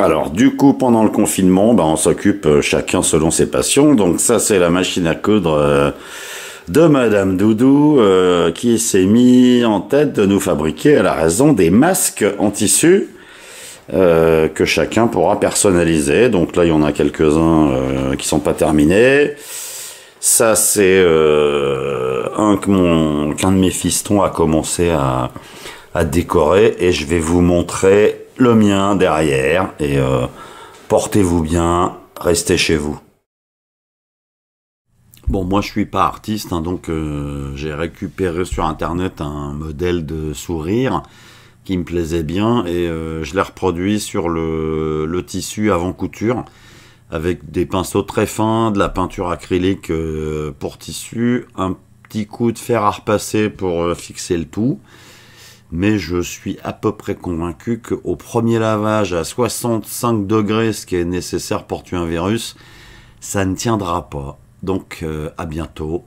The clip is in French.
Alors, du coup, pendant le confinement, bah, on s'occupe euh, chacun selon ses passions. Donc ça, c'est la machine à coudre. Euh, de Madame Doudou euh, qui s'est mis en tête de nous fabriquer à la raison des masques en tissu que chacun pourra personnaliser. Donc là, il y en a quelques-uns qui sont pas terminés. Ça, c'est un que mon qu'un de mes fistons a commencé à, à décorer et je vais vous montrer le mien derrière. Et euh, portez-vous bien, restez chez vous. Bon, moi je suis pas artiste, hein, donc euh, j'ai récupéré sur internet un modèle de sourire qui me plaisait bien et euh, je l'ai reproduit sur le, tissu avant couture avec des pinceaux très fins, de la peinture acrylique pour tissu, un petit coup de fer à repasser pour fixer le tout mais je suis à peu près convaincu qu'au premier lavage à 65 degrés, ce qui est nécessaire pour tuer un virus, ça ne tiendra pas. Donc euh, à bientôt